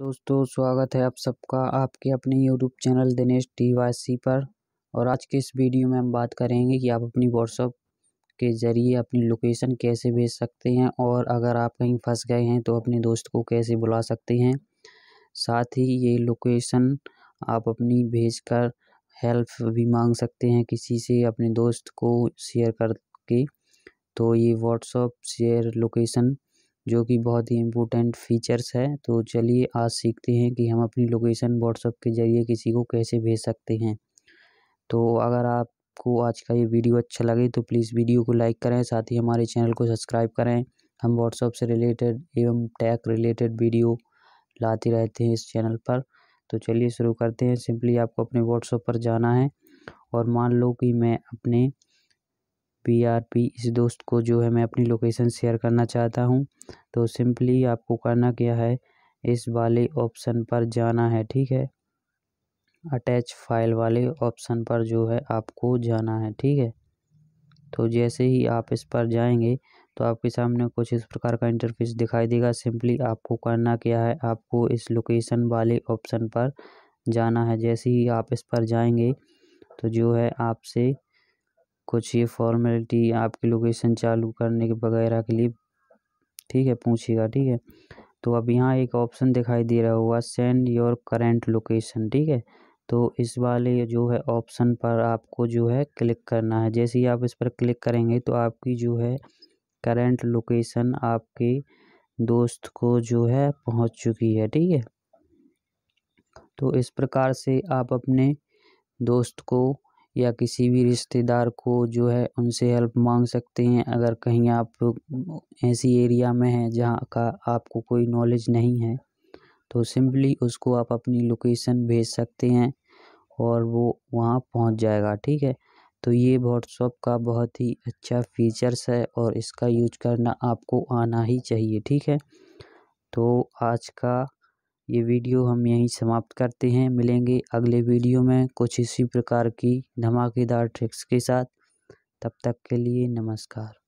दोस्तों स्वागत है आप सबका आपके अपने यूट्यूब चैनल दिनेश टीवासी पर और आज के इस वीडियो में हम बात करेंगे कि आप अपनी व्हाट्सअप के ज़रिए अपनी लोकेशन कैसे भेज सकते हैं और अगर आप कहीं फंस गए हैं तो अपने दोस्त को कैसे बुला सकते हैं साथ ही ये लोकेशन आप अपनी भेज कर हेल्प भी मांग सकते हैं किसी से अपने दोस्त को शेयर करके तो ये व्हाट्सअप शेयर लोकेशन जो कि बहुत ही इम्पोर्टेंट फीचर्स है तो चलिए आज सीखते हैं कि हम अपनी लोकेशन व्हाट्सअप के ज़रिए किसी को कैसे भेज सकते हैं तो अगर आपको आज का ये वीडियो अच्छा लगे तो प्लीज़ वीडियो को लाइक करें साथ ही हमारे चैनल को सब्सक्राइब करें हम व्हाट्सअप से रिलेटेड एवं टैग रिलेटेड वीडियो लाते रहते हैं इस चैनल पर तो चलिए शुरू करते हैं सिंपली आपको अपने व्हाट्सअप पर जाना है और मान लो कि मैं अपने पी आर पी इस दोस्त को जो है मैं अपनी लोकेशन शेयर करना चाहता हूँ तो सिंपली आपको करना क्या है इस वाले ऑप्शन पर जाना है ठीक है अटैच फाइल वाले ऑप्शन पर जो है आपको जाना है ठीक है तो जैसे ही आप इस पर जाएंगे तो आपके सामने कुछ इस प्रकार का इंटरफेस दिखाई देगा सिंपली आपको करना क्या है आपको इस लोकेशन वाले ऑप्शन पर जाना है जैसे ही आप इस पर जाएंगे तो जो है आपसे कुछ ये फॉर्मेलिटी आपकी लोकेशन चालू करने के वगैरह के लिए ठीक है पूछेगा ठीक है तो अब यहाँ एक ऑप्शन दिखाई दे रहा होगा सेंड योर करेंट लोकेशन ठीक है तो इस वाले जो है ऑप्शन पर आपको जो है क्लिक करना है जैसे ही आप इस पर क्लिक करेंगे तो आपकी जो है करेंट लोकेशन आपके दोस्त को जो है पहुंच चुकी है ठीक है तो इस प्रकार से आप अपने दोस्त को या किसी भी रिश्तेदार को जो है उनसे हेल्प मांग सकते हैं अगर कहीं आप ऐसी एरिया में हैं जहाँ का आपको कोई नॉलेज नहीं है तो सिंपली उसको आप अपनी लोकेसन भेज सकते हैं और वो वहाँ पहुँच जाएगा ठीक है तो ये व्हाट्सअप का बहुत ही अच्छा फीचर्स है और इसका यूज करना आपको आना ही चाहिए ठीक है तो आज का ये वीडियो हम यहीं समाप्त करते हैं मिलेंगे अगले वीडियो में कुछ इसी प्रकार की धमाकेदार ट्रिक्स के साथ तब तक के लिए नमस्कार